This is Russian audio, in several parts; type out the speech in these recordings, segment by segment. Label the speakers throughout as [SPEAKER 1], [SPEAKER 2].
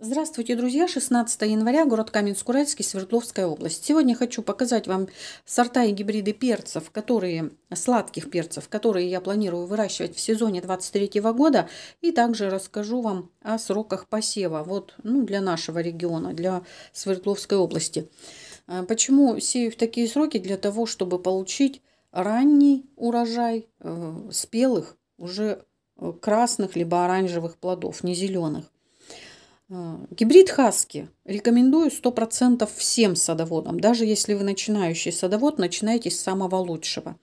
[SPEAKER 1] Здравствуйте, друзья! 16 января, город Каменск-Уральский, Свердловская область. Сегодня хочу показать вам сорта и гибриды перцев, которые, сладких перцев, которые я планирую выращивать в сезоне 23 года. И также расскажу вам о сроках посева вот, ну, для нашего региона, для Свердловской области. А почему сею в такие сроки? Для того, чтобы получить ранний урожай э, спелых, уже э, красных либо оранжевых плодов, не зеленых. Э, гибрид хаски рекомендую 100% всем садоводам. Даже если вы начинающий садовод, начинайте с самого лучшего.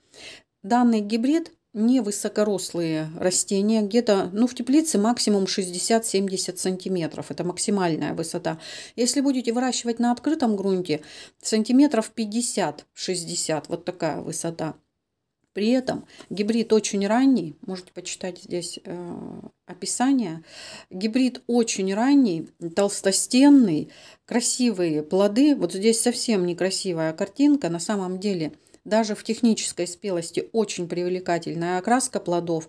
[SPEAKER 1] Данный гибрид не высокорослые растения, где-то ну, в теплице максимум 60-70 сантиметров, это максимальная высота. Если будете выращивать на открытом грунте, сантиметров 50-60, вот такая высота – при этом гибрид очень ранний, можете почитать здесь э, описание. Гибрид очень ранний, толстостенный, красивые плоды. Вот здесь совсем некрасивая картинка, на самом деле даже в технической спелости очень привлекательная окраска плодов.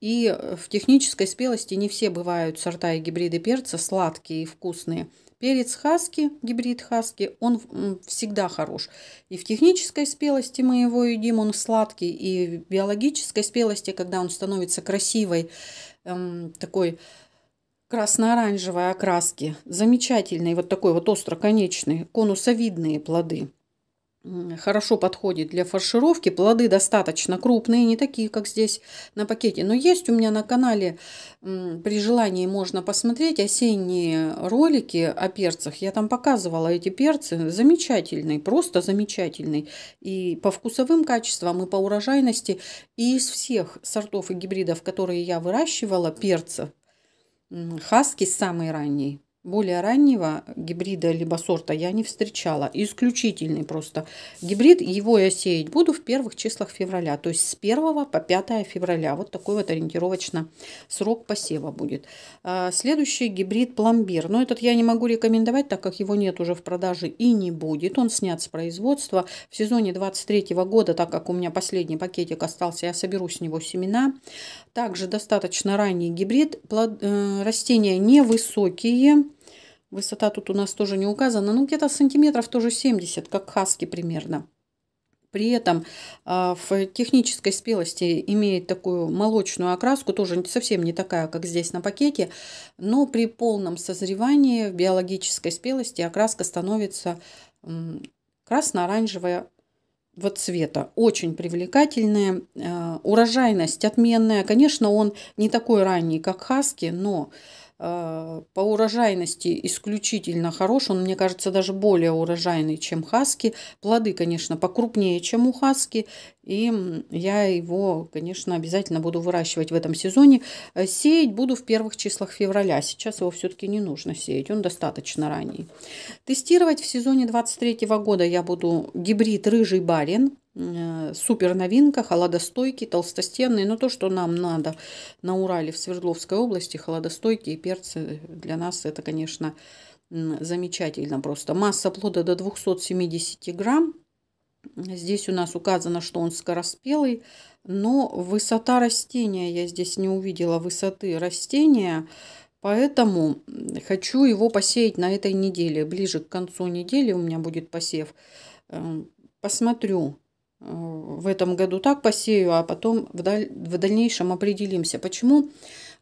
[SPEAKER 1] И в технической спелости не все бывают сорта и гибриды перца сладкие и вкусные. Перец хаски, гибрид хаски, он всегда хорош. И в технической спелости мы его едим, он сладкий. И в биологической спелости, когда он становится красивой, эм, такой красно-оранжевой окраски. Замечательные, вот такой вот остроконечные, конусовидные плоды хорошо подходит для фаршировки. Плоды достаточно крупные, не такие, как здесь на пакете. Но есть у меня на канале, при желании можно посмотреть осенние ролики о перцах. Я там показывала эти перцы. Замечательный, просто замечательный. И по вкусовым качествам, и по урожайности. И из всех сортов и гибридов, которые я выращивала, перцев хаски самый ранний – более раннего гибрида либо сорта я не встречала. Исключительный просто гибрид. Его я сеять буду в первых числах февраля. То есть с 1 по 5 февраля. Вот такой вот ориентировочно срок посева будет. А, следующий гибрид пломбир. Но этот я не могу рекомендовать, так как его нет уже в продаже и не будет. Он снят с производства. В сезоне 23 года, так как у меня последний пакетик остался, я соберу с него семена. Также достаточно ранний гибрид. Э, растения невысокие Высота тут у нас тоже не указана, ну где-то сантиметров тоже 70, как хаски примерно. При этом а, в технической спелости имеет такую молочную окраску, тоже совсем не такая, как здесь на пакете, но при полном созревании в биологической спелости окраска становится красно-оранжевая вот цвета. Очень привлекательная, а, урожайность отменная. Конечно, он не такой ранний, как хаски, но Э, по урожайности исключительно хорош. Он, мне кажется, даже более урожайный, чем хаски. Плоды, конечно, покрупнее, чем у хаски. И я его, конечно, обязательно буду выращивать в этом сезоне. Э, сеять буду в первых числах февраля. Сейчас его все-таки не нужно сеять. Он достаточно ранний. Тестировать в сезоне 23 года я буду гибрид рыжий барин. Э, супер новинка, холодостойкий, толстостенный, но ну, то, что нам надо на Урале, в Свердловской области, холодостойкие перцы для нас это, конечно, замечательно просто. Масса плода до 270 грамм. Здесь у нас указано, что он скороспелый, но высота растения, я здесь не увидела высоты растения, поэтому хочу его посеять на этой неделе. Ближе к концу недели у меня будет посев. Эм, посмотрю, в этом году так посею, а потом в, даль... в дальнейшем определимся. Почему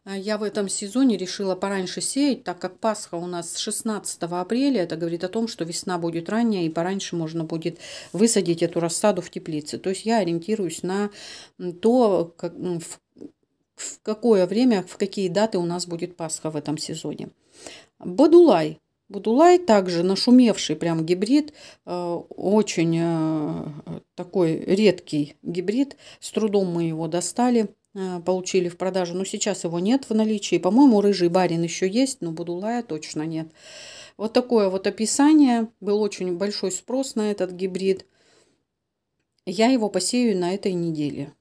[SPEAKER 1] а, я в этом сезоне решила пораньше сеять, так как Пасха у нас 16 апреля. Это говорит о том, что весна будет ранняя и пораньше можно будет высадить эту рассаду в теплице. То есть я ориентируюсь на то, как, в, в какое время, в какие даты у нас будет Пасха в этом сезоне. Бадулай Будулай, также нашумевший прям гибрид, э, очень э, такой редкий гибрид. С трудом мы его достали, э, получили в продажу, но сейчас его нет в наличии. По-моему, рыжий барин еще есть, но Будулая точно нет. Вот такое вот описание. Был очень большой спрос на этот гибрид. Я его посею на этой неделе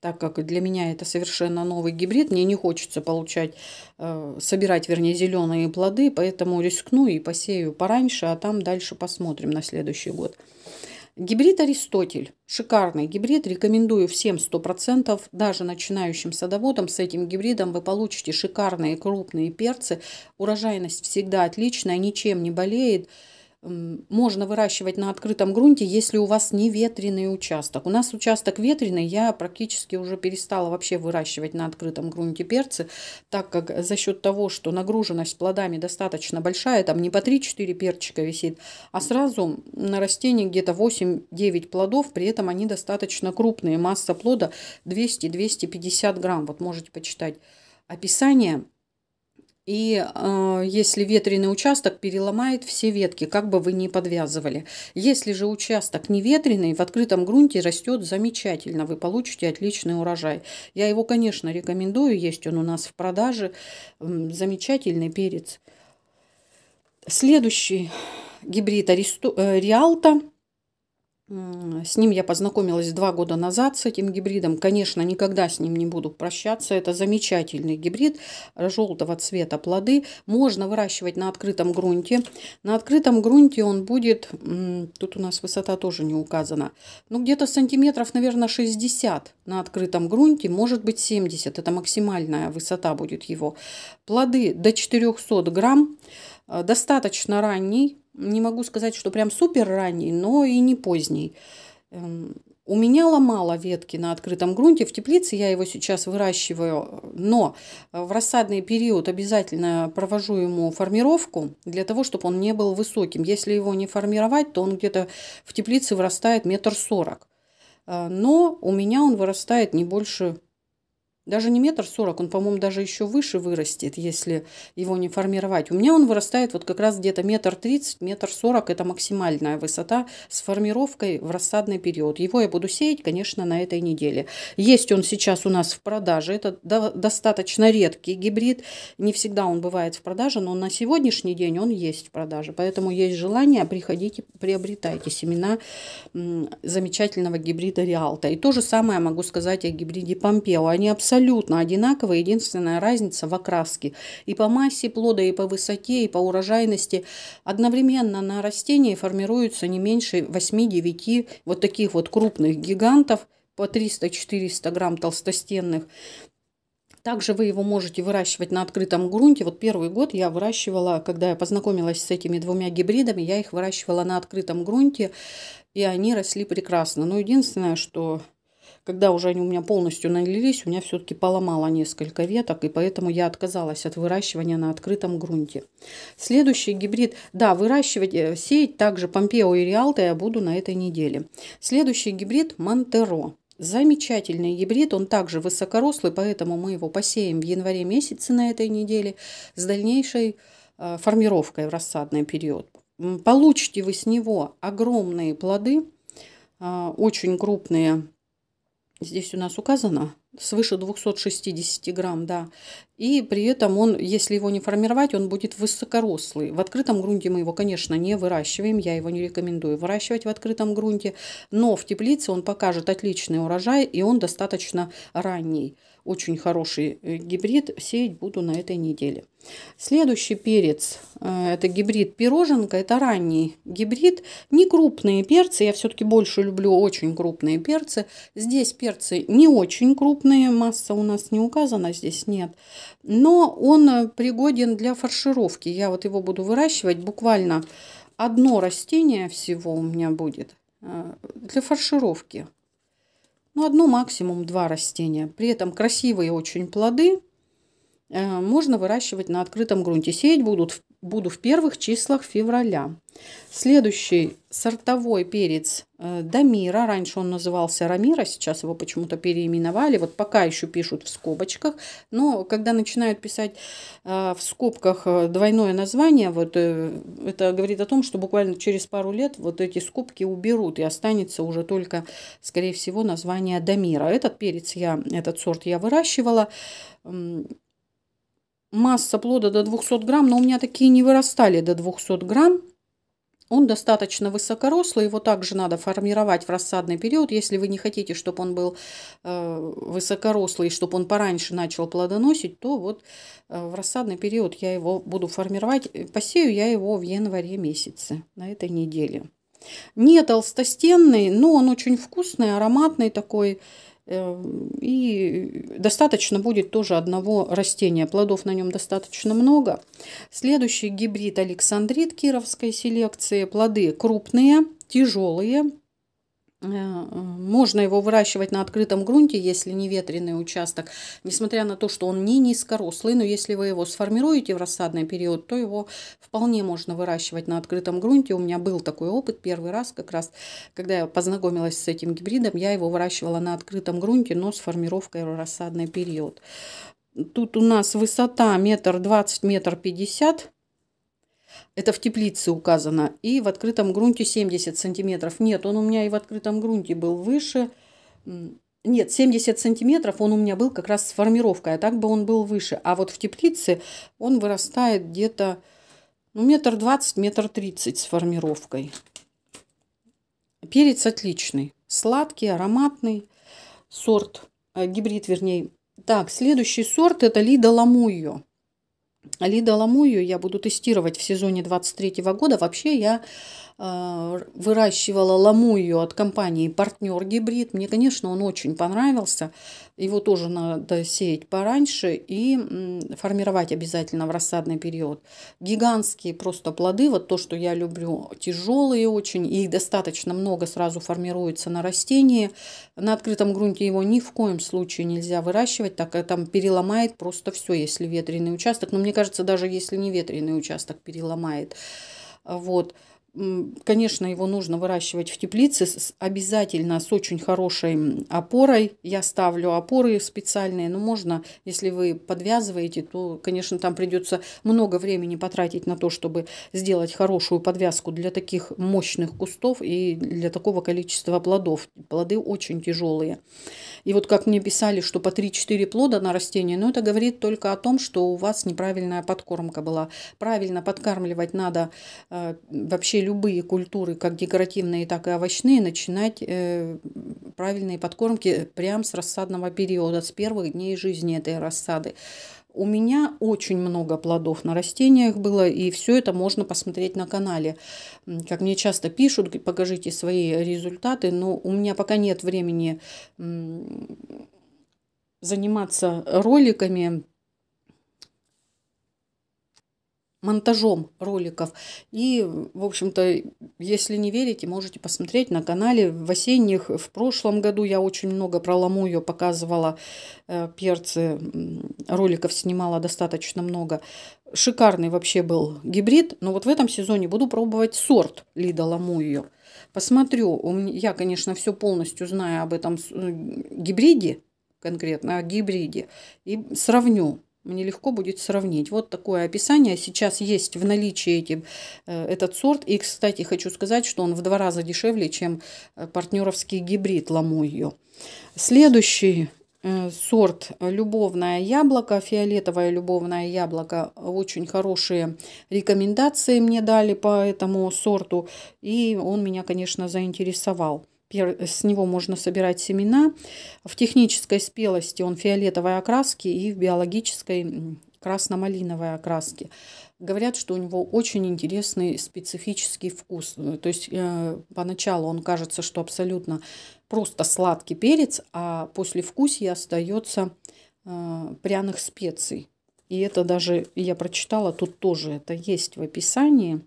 [SPEAKER 1] так как для меня это совершенно новый гибрид, мне не хочется получать, э, собирать, вернее, зеленые плоды, поэтому рискну и посею пораньше, а там дальше посмотрим на следующий год. Гибрид Аристотель. Шикарный гибрид. Рекомендую всем 100%. Даже начинающим садоводам с этим гибридом вы получите шикарные крупные перцы. Урожайность всегда отличная, ничем не болеет можно выращивать на открытом грунте, если у вас не ветреный участок. У нас участок ветреный, я практически уже перестала вообще выращивать на открытом грунте перцы, так как за счет того, что нагруженность плодами достаточно большая, там не по 3-4 перчика висит, а сразу на растении где-то 8-9 плодов, при этом они достаточно крупные, масса плода 200-250 грамм, вот можете почитать описание. И э, если ветреный участок, переломает все ветки, как бы вы ни подвязывали. Если же участок не ветреный, в открытом грунте растет замечательно, вы получите отличный урожай. Я его, конечно, рекомендую, есть он у нас в продаже. Замечательный перец. Следующий гибрид Аристо... Э, Риалта с ним я познакомилась два года назад, с этим гибридом. Конечно, никогда с ним не буду прощаться. Это замечательный гибрид желтого цвета плоды. Можно выращивать на открытом грунте. На открытом грунте он будет... Тут у нас высота тоже не указана. Ну, где-то сантиметров, наверное, 60 на открытом грунте. Может быть, 70. Это максимальная высота будет его. Плоды до 400 грамм. Э, достаточно ранний, не могу сказать, что прям супер ранний, но и не поздний. Эм, у меня ломало ветки на открытом грунте. В теплице я его сейчас выращиваю, но в рассадный период обязательно провожу ему формировку для того, чтобы он не был высоким. Если его не формировать, то он где-то в теплице вырастает метр сорок. Э, но у меня он вырастает не больше даже не метр сорок, он, по-моему, даже еще выше вырастет, если его не формировать. У меня он вырастает вот как раз где-то метр тридцать, метр сорок. Это максимальная высота с формировкой в рассадный период. Его я буду сеять, конечно, на этой неделе. Есть он сейчас у нас в продаже. Это достаточно редкий гибрид. Не всегда он бывает в продаже, но на сегодняшний день он есть в продаже. Поэтому есть желание, приходите, приобретайте семена замечательного гибрида Реалта. И то же самое могу сказать о гибриде Помпео. Они абсолютно абсолютно одинаково, единственная разница в окраске. И по массе плода, и по высоте, и по урожайности одновременно на растении формируются не меньше 8-9 вот таких вот крупных гигантов по 300-400 грамм толстостенных. Также вы его можете выращивать на открытом грунте. Вот первый год я выращивала, когда я познакомилась с этими двумя гибридами, я их выращивала на открытом грунте, и они росли прекрасно. Но единственное, что когда уже они у меня полностью налились, у меня все-таки поломало несколько веток, и поэтому я отказалась от выращивания на открытом грунте. Следующий гибрид, да, выращивать, э, сеять также Помпео и Риалто я буду на этой неделе. Следующий гибрид Монтеро. Замечательный гибрид, он также высокорослый, поэтому мы его посеем в январе месяце на этой неделе с дальнейшей э, формировкой в рассадный период. Получите вы с него огромные плоды, э, очень крупные Здесь у нас указано свыше 260 грамм, да. И при этом он, если его не формировать, он будет высокорослый. В открытом грунте мы его, конечно, не выращиваем. Я его не рекомендую выращивать в открытом грунте. Но в теплице он покажет отличный урожай, и он достаточно ранний. Очень хороший э, гибрид. Сеять буду на этой неделе. Следующий перец, э, это гибрид пироженка, это ранний гибрид. Не крупные перцы, я все-таки больше люблю очень крупные перцы. Здесь перцы не очень крупные, масса у нас не указана, здесь нет. Но он пригоден для фаршировки. Я вот его буду выращивать буквально одно растение всего у меня будет э, для фаршировки ну, одно максимум два растения. При этом красивые очень плоды э, можно выращивать на открытом грунте. Сеять будут в буду в первых числах февраля. Следующий сортовой перец э, Дамира. Раньше он назывался Рамира, сейчас его почему-то переименовали. Вот пока еще пишут в скобочках. Но когда начинают писать э, в скобках э, двойное название, вот это говорит о том, что буквально через пару лет вот эти скобки уберут и останется уже только, скорее всего, название Дамира. Этот перец я, этот сорт я выращивала масса плода до 200 грамм, но у меня такие не вырастали до 200 грамм. Он достаточно высокорослый, его также надо формировать в рассадный период. Если вы не хотите, чтобы он был э, высокорослый, чтобы он пораньше начал плодоносить, то вот э, в рассадный период я его буду формировать. Посею я его в январе месяце, на этой неделе. Не толстостенный, но он очень вкусный, ароматный такой, и достаточно будет тоже одного растения. Плодов на нем достаточно много. Следующий гибрид Александрит кировской селекции. Плоды крупные, тяжелые, Э, можно его выращивать на открытом грунте, если не ветреный участок, несмотря на то, что он не низкорослый, но если вы его сформируете в рассадный период, то его вполне можно выращивать на открытом грунте. У меня был такой опыт первый раз, как раз, когда я познакомилась с этим гибридом, я его выращивала на открытом грунте, но с формировкой в рассадный период. Тут у нас высота метр двадцать, метр пятьдесят это в теплице указано. И в открытом грунте 70 сантиметров. Нет, он у меня и в открытом грунте был выше. Нет, 70 сантиметров он у меня был как раз с формировкой, а так бы он был выше. А вот в теплице он вырастает где-то ну, метр двадцать, метр тридцать с формировкой. Перец отличный. Сладкий, ароматный сорт, э, гибрид вернее. Так, следующий сорт это Лида Ламуйо. Лида Ламую я буду тестировать в сезоне 23 года. Вообще я Э, выращивала ламую от компании «Партнер гибрид». Мне, конечно, он очень понравился. Его тоже надо сеять пораньше и формировать обязательно в рассадный период. Гигантские просто плоды, вот то, что я люблю, тяжелые очень, их достаточно много сразу формируется на растении. На открытом грунте его ни в коем случае нельзя выращивать, так как э, там переломает просто все, если ветреный участок. Но мне кажется, даже если не ветреный участок переломает. Вот конечно, его нужно выращивать в теплице, с, обязательно с очень хорошей опорой. Я ставлю опоры специальные, но можно, если вы подвязываете, то, конечно, там придется много времени потратить на то, чтобы сделать хорошую подвязку для таких мощных кустов и для такого количества плодов. Плоды очень тяжелые. И вот как мне писали, что по 3-4 плода на растение, но это говорит только о том, что у вас неправильная подкормка была. Правильно подкармливать надо э, вообще любые культуры, как декоративные, так и овощные, начинать э, правильные подкормки прямо с рассадного периода, с первых дней жизни этой рассады. У меня очень много плодов на растениях было, и все это можно посмотреть на канале. Как мне часто пишут, покажите свои результаты, но у меня пока нет времени заниматься роликами монтажом роликов. И, в общем-то, если не верите, можете посмотреть на канале. В осенних, в прошлом году я очень много про лому ее показывала, э, перцы, роликов снимала достаточно много. Шикарный вообще был гибрид, но вот в этом сезоне буду пробовать сорт Лида Ламу ее. Посмотрю, я, конечно, все полностью знаю об этом ну, гибриде, конкретно о гибриде, и сравню мне легко будет сравнить. Вот такое описание. Сейчас есть в наличии эти, э, этот сорт. И, кстати, хочу сказать, что он в два раза дешевле, чем э, партнеровский гибрид ломую. Следующий э, сорт любовное яблоко, фиолетовое любовное яблоко. Очень хорошие рекомендации мне дали по этому сорту. И он меня, конечно, заинтересовал с него можно собирать семена. В технической спелости он фиолетовой окраски и в биологической красно-малиновой окраски. Говорят, что у него очень интересный специфический вкус. То есть э, поначалу он кажется, что абсолютно просто сладкий перец, а после вкусия остается э, пряных специй. И это даже я прочитала, тут тоже это есть в описании.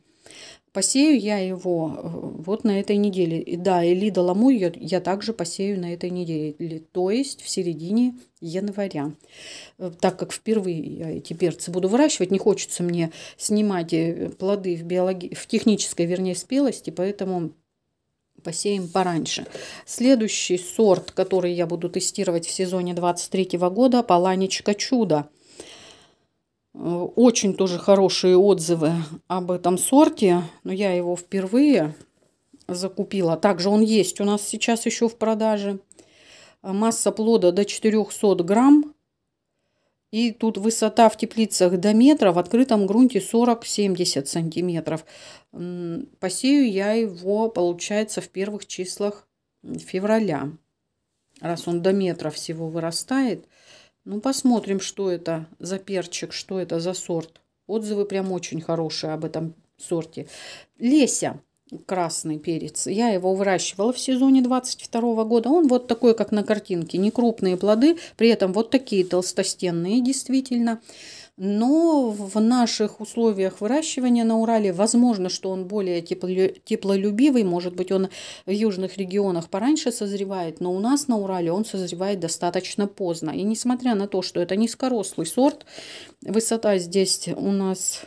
[SPEAKER 1] Посею я его э, вот на этой неделе. И да, Элида Лида Ламу я, я также посею на этой неделе, то есть в середине января. Э, так как впервые я эти перцы буду выращивать, не хочется мне снимать э, плоды в, биологи... в технической, вернее, спелости, поэтому посеем пораньше. Следующий сорт, который я буду тестировать в сезоне 23 года, Паланечка Чудо. Очень тоже хорошие отзывы об этом сорте, но я его впервые закупила. Также он есть у нас сейчас еще в продаже. Масса плода до 400 грамм. И тут высота в теплицах до метра, в открытом грунте 40-70 сантиметров. Посею я его, получается, в первых числах февраля. Раз он до метра всего вырастает – ну, посмотрим, что это за перчик, что это за сорт. Отзывы прям очень хорошие об этом сорте. Леся, красный перец. Я его выращивала в сезоне 22 года. Он вот такой, как на картинке. Некрупные плоды, при этом вот такие толстостенные действительно. Действительно но в наших условиях выращивания на Урале возможно, что он более теплолюбивый, может быть, он в южных регионах пораньше созревает, но у нас на Урале он созревает достаточно поздно. И несмотря на то, что это низкорослый сорт, высота здесь у нас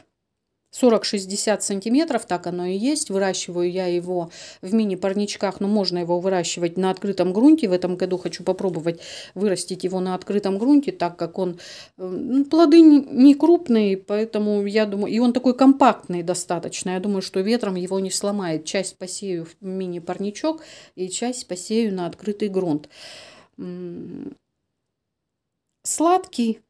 [SPEAKER 1] 40-60 сантиметров, так оно и есть. Выращиваю я его в мини-парничках, но можно его выращивать на открытом грунте. В этом году хочу попробовать вырастить его на открытом грунте, так как он... Э, ну, плоды не крупные, поэтому я думаю... И он такой компактный достаточно. Я думаю, что ветром его не сломает. Часть посею в мини-парничок и часть посею на открытый грунт. М-м, сладкий,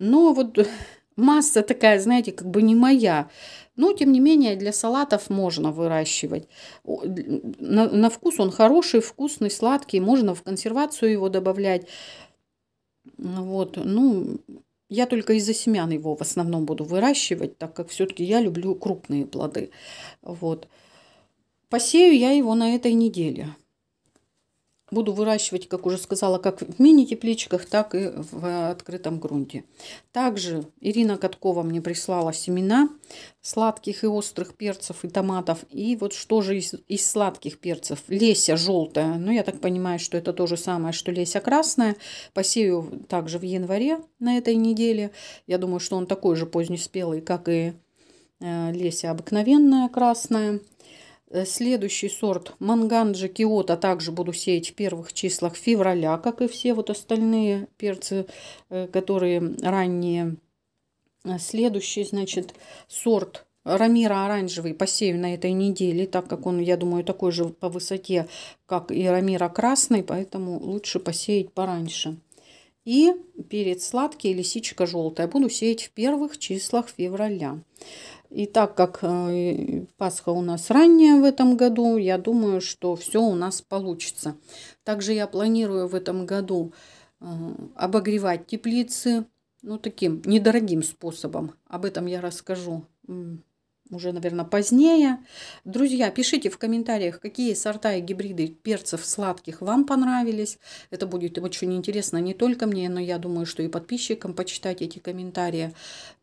[SPEAKER 1] но вот масса такая, знаете, как бы не моя. Но, тем не менее, для салатов можно выращивать. На, на вкус он хороший, вкусный, сладкий. Можно в консервацию его добавлять. Вот, ну, я только из-за семян его в основном буду выращивать, так как все-таки я люблю крупные плоды. Вот. Посею я его на этой неделе. Буду выращивать, как уже сказала, как в мини-тепличках, так и в открытом грунте. Также Ирина Каткова мне прислала семена сладких и острых перцев и томатов. И вот что же из, из сладких перцев? Леся желтая. Ну, я так понимаю, что это то же самое, что леся красная. Посею также в январе на этой неделе. Я думаю, что он такой же позднеспелый, как и э, леся обыкновенная красная. Э, следующий сорт манганджи киота также буду сеять в первых числах февраля, как и все вот остальные перцы, э, которые ранние. Э, следующий, значит, сорт Рамира оранжевый посею на этой неделе, так как он, я думаю, такой же по высоте, как и Рамира красный, поэтому лучше посеять пораньше. И перец сладкий, лисичка желтая буду сеять в первых числах февраля. И так как э, Пасха у нас ранняя в этом году, я думаю, что все у нас получится. Также я планирую в этом году э, обогревать теплицы, ну, таким недорогим способом. Об этом я расскажу уже, наверное, позднее. Друзья, пишите в комментариях, какие сорта и гибриды перцев сладких вам понравились. Это будет очень интересно не только мне, но я думаю, что и подписчикам почитать эти комментарии,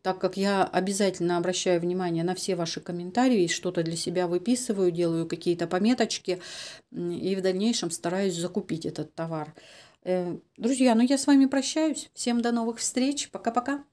[SPEAKER 1] так как я обязательно обращаю внимание на все ваши комментарии, что-то для себя выписываю, делаю какие-то пометочки и в дальнейшем стараюсь закупить этот товар. Э, друзья, ну я с вами прощаюсь. Всем до новых встреч. Пока-пока.